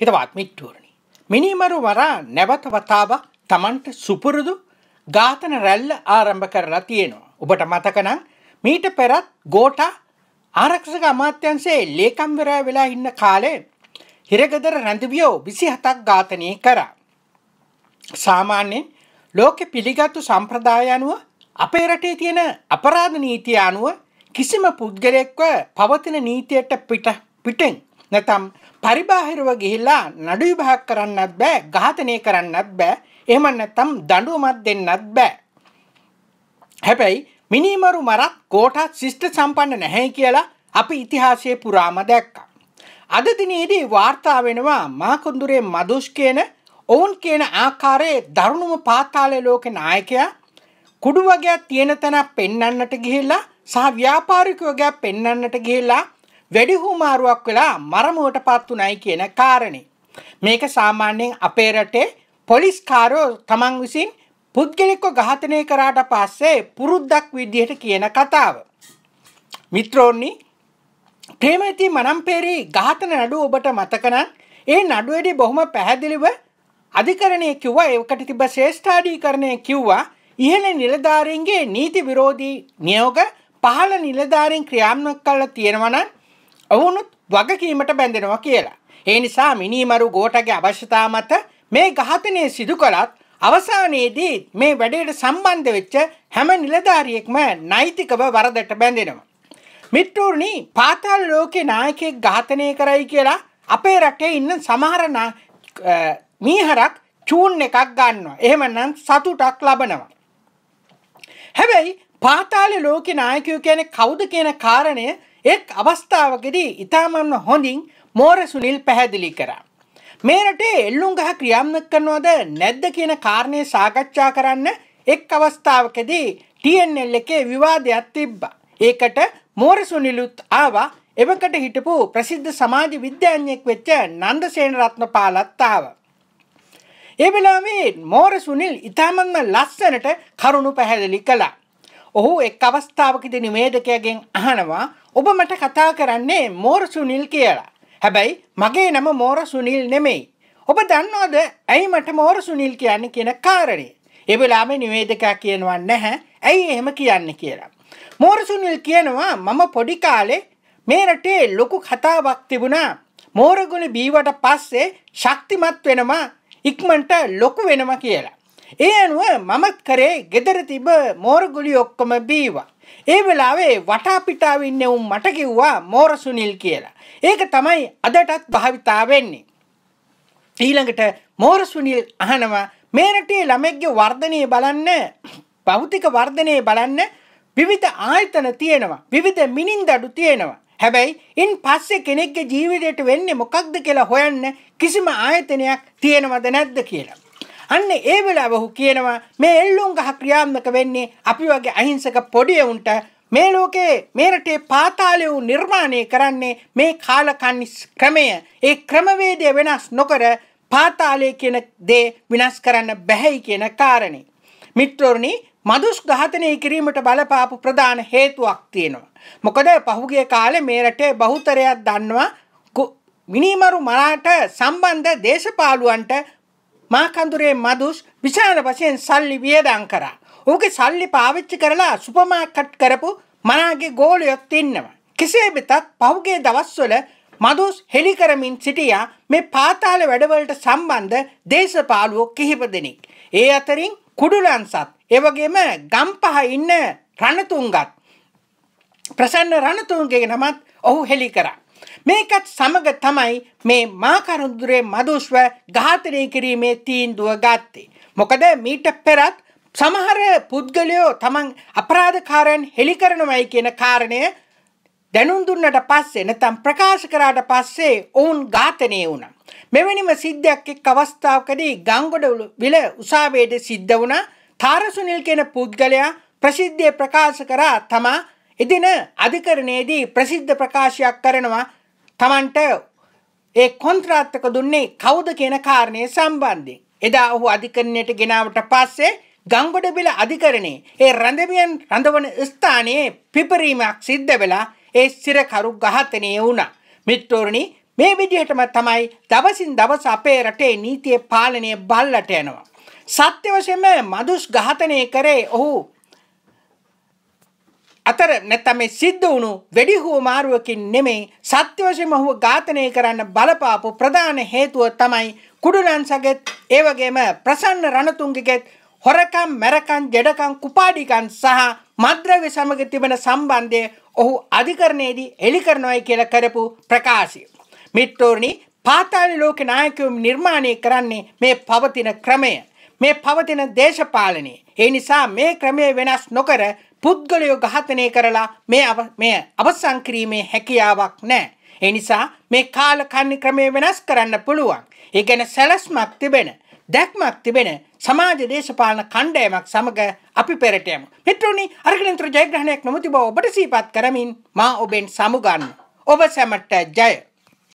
හිතවත් මිට්ටුවරණි. මිනිමරු වරා නැවත වතාවක් තමන්ට සුපුරුදු ඝාතන රැල්ල ආරම්භ කරලා තියෙනවා. ඔබට මතකනම් මීට පෙරත් ගෝටා ආරක්ෂක අමාත්‍යන්සේ ලේකම්වරයා වෙලා ඉන්න කාලේ හිරගෙදර රැඳවියෝ විසි හතක් ඝාතනය කරා. සාමාන්‍යෙන් ලෝකෙ පිළිගත්තු සම්ප්‍රදාය අනුව අපේ රටේ තියෙන අපරාධ නීතිය අනුව කිසිම පුද්ගලෙක්ව පවතින නීතියට පිටෙන් නැතම් පරිබාහිරව ගිහිල්ලා නඩු විභාග කරන්නත් බෑ ඝාතනය කරන්නත් බෑ එහෙම නැත්නම් දඬුවමක් දෙන්නත් බෑ හැබැයි මිනිමරු මරත් කෝටත් ශිෂ්ට සම්පන්න නැහැ කියලා අපි ඉතිහාසයේ පුරාම දැක්කා අද දිනේදී වාර්තා වෙනවා මාකොඳුරේ මදුෂ් කියන ඔවුන් කියන ආකාරයේ දරුණුම පාතාලය ලෝකේ නායකයා කුඩු වගයක් තියෙන තැනක් පෙන්වන්නට ගිහිල්ලා සහ ව්‍යාපාරික වගයක් පෙන්වන්නට ගිහිල්ලා වැඩිහුමාරුවක් වෙලා මරමුවට පත්තු නයි කියන කාරණේ. මේක සාමාන්‍යයෙන් අපේ රටේ පොලිස්කාරෝ තමන් විසින් පුද්ගලික්ව ඝාතනය කරාට පස්සේ පුරුද්දක් විදිහට කියන කතාව. මිත්‍රෝන්නි ප්‍රේමති මනම්පේරි ඝාතන නඩුව ඔබට මතකනම් ඒ නඩුවේදී බොහොම පැහැදිලිව අධිකරණය කිව්වා ඒකට තිබ්බ ශ්‍රේෂ්ඨාධිකරණය කිව්වා ඉහළ නිලධාරීන්ගේ නීති විරෝධී නියෝග පහළ නිලධාරීන් ක්‍රියාත්මක කළා තියෙනවා නම් ඔවුනුත් වගකීමට බැඳෙනවා කියලා. ඒ නිසා මිනීමරු ගෝටගේ අවශ්‍යතා මත මේ ඝාතනය සිදු කළත් අවසානයේදී මේ වැඩේට සම්බන්ධ වෙච්ච හැම නිලධාරියෙක්ම නෛතිකව වරදට බැඳෙනවා. මිට්ටූර්ණි පාතාල ලෝකේ නායකයෙක් ඝාතනය කරයි කියලා අපේ රටේ ඉන්න සමහර මීහරක් චූන් එකක් ගන්නවා. එහෙමනම් සතුටක් ලබනවා. හැබැයි පාතාල ලෝකේ නායකයෝ කියන්නේ කවුද කියන කාරණය එක් අවස්ථාවකදී ඉතාමත්ම හොඳින් මෝර සුනිල් පැහැදිලි කරා. මේ රටේ එල්ලුම් ගහ ක්‍රියාත්මක කරනවද නැද්ද කියන කාරණය සාකච්ඡා කරන්න එක් අවස්ථාවකදී TNL එකේ විවාදයක් තිබ්බා. ඒකට මෝර සුනිලුත් ආවා. එවකට හිටපු ප්‍රසිද්ධ සමාජ විද්‍යාඥයෙක් වෙච්ච නන්දසේන රත්නපාලත් ආවා. ඒ වෙලාවේ මෝර සුනිල් ඉතාමත්ම ලස්සනට කරුණු පැහැදිලි කළා. ඔහු එක් අවස්ථාවකදී නිවේදකයාගෙන් අහනවා ඔබ මට කතා කරන්නේ මෝර සුනිල් කියලා. හැබැයි මගේ නම මෝර සුනිල් නෙමෙයි. ඔබ දන්නවද ඇයි මට මෝර සුනිල් කියන්න කියන කාරණේ. එවෙලාම නිවේදකයා කියනවා නැහැ ඇයි එහෙම කියන්න කියලා. මෝර සුනිල් කියනවා මම පොඩි කාලේ මේ රටේ ලොකු කතාවක් තිබුණා. මෝරගුණ බීවට පස්සේ ශක්තිමත් වෙනවා ඉක්මනට ලොකු වෙනවා කියලා. ඒ අනුව මමත් කරේ ගෙදර තිබ මෝරගුලි ඔක්කොම බීවා. ඒ වෙලාවේ වටාපිටාව ඉන්න උන් මට කිව්වා මෝර සුනිල් කියලා. ඒක තමයි අදටත් භාවිතා වෙන්නේ. ඊළඟට මෝර සුනිල් අහනවා මේ රටේ ළමෙක්ගේ වර්ධනය බලන්න භෞතික වර්ධනය බලන්න විවිධ ආයතන තියෙනවා. විවිධ මිනින්දඩු තියෙනවා. හැබැයි ඉන් පස්සේ කෙනෙක්ගේ ජීවිතයට වෙන්නේ මොකක්ද කියලා හොයන්න කිසිම ආයතනයක් තියෙනවද නැද්ද කියලා. අන්න ඒ වෙලාව ඔහු කියනවා මේ එල්ලුම් ගහ ක්‍රියාත්මක වෙන්නේ අපි වගේ අහිංසක පොඩි උන්ට මේ ලෝකේ මේ රටේ පාතාලය වූ නිර්මාණය කරන්නේ මේ කාලකන්ණි ක්‍රමය. ඒ ක්‍රමවේදය වෙනස් නොකර පාතාලය කියන දේ විනාශ කරන්න බැහැයි කියන කාරණේ. මිත්‍රෝනි මදුස් ඝාතනය කිරීමට බලපාපු ප්‍රධාන හේතුවක් තියෙනවා. මොකද පහුගිය කාලේ මේ රටේ බහුතරයක් දන්නවා මිනිමරු මරාට සම්බන්ධ දේශපාලුවන්ට මාකඳුරේ මදුස් විශාල වශයෙන් සල්ලි වියදම් කරා. ඌගේ සල්ලි පාවිච්චි කරලා සුපර් මාකට් කරපු මනාගේ ගෝලියොත් ඉන්නවා. කෙසේ වෙතත් පහුගිය දවස්වල මදුස් හෙලි කරමින් සිටියා මේ පාතාල වැඩවලට සම්බන්ධ දේශපාලුවෝ කිහිප දෙනෙක්. ඒ අතරින් කුඩුලන්සත්, ඒ වගේම ගම්පහ ඉන්න රණතුංගත් ප්‍රසන්න රණතුංගගේ නමත් ඔහු හෙලි කරා. මේකත් සමග තමයි මේ මාකරුදුරේ මදුෂ්ව ඝාතනය කිරීමේ තීන්දුව ගත්තේ. මොකද මීට පෙරත් සමහර පුද්ගලයෝ තමන් අපරාධකාරයන් හෙළි කරනවයි කියන කාරණය දැනුම් දුන්නට පස්සේ නැත්නම් ප්‍රකාශ කරාට පස්සේ ඔවුන් ඝාතනය වුණා. මෙවැනිම සිද්ධියක් එක් අවස්ථාවකදී ගංගොඩ විල උසාවියේදී සිද්ධ වුණා. තාරසුනිල් කියන පුද්ගලයා ප්‍රසිද්ධියේ ප්‍රකාශ කරා තමා එදින අධිකරණයේදී ප්‍රසිද්ධ ප්‍රකාශයක් කරනවා තමන්ට ඒ කොන්ත්‍රාත්තක දුන්නේ කවුද කියන කාරණය සම්බන්ධයෙන්. එදා ඔහු අධිකරණයට ගෙනාවට පස්සේ ගංගොඩබිල අධිකරණේ ඒ රඳවියන් රඳවන ස්ථානයේ පිපරීමක් සිද්ධ වෙලා ඒ සිරකරු ඝාතනය වුණා. මිත්‍රෝරණි මේ විදිහටම තමයි දවසින් දවස අපේ රටේ නීතිය පාලනය බල්ලට යනවා. සත්‍ය වශයෙන්ම මදුස් ඝාතනය කරේ ඔහු අතර නැත්නම් මේ සිද්ධ වුණු වෙඩි හුව මාරුවකින් නෙමෙයි සත්‍ය වශයෙන්ම ඔහුව ඝාතනය කරන්න බලපාපු ප්‍රධාන හේතුව තමයි කුඩුලන්සගෙත් ඒ වගේම ප්‍රසන්න රණතුංගගෙත් හොරකම් මැරකම් ජඩකම් කුපාඩිකම් සහ මද්රව්‍ය සමග තිබෙන සම්බන්ධය ඔහු අධිකරණයේදී එළි කරනවායි කියලා කරපු ප්‍රකාශය මිත්‍රෝනි පාතාලි ලෝක නායකයෝ නිර්මාණය කරන්නේ මේ පවතින ක්‍රමය මේ පවතින දේශපාලනය ඒ නිසා මේ ක්‍රමය වෙනස් නොකර පුද්ගලයෝ ඝාතනය කරලා මේ මේ අවසන් කිරීමේ හැකියාවක් නැහැ. ඒ නිසා මේ කාලකන්ණි ක්‍රමය වෙනස් කරන්න පුළුවන්. ඒ ගැන සැලැස්මක් තිබෙන, දැක්මක් තිබෙන සමාජ දේශපාලන කණ්ඩායමක් සමග අපි පෙරට යමු. මිත්‍රෝනි, අරගලෙන්තර ජයග්‍රහණයක් නොමැති බව ඔබට සිහිපත් කරමින් මා ඔබෙන් සමුගන්නවා. ඔබ සැමට ජය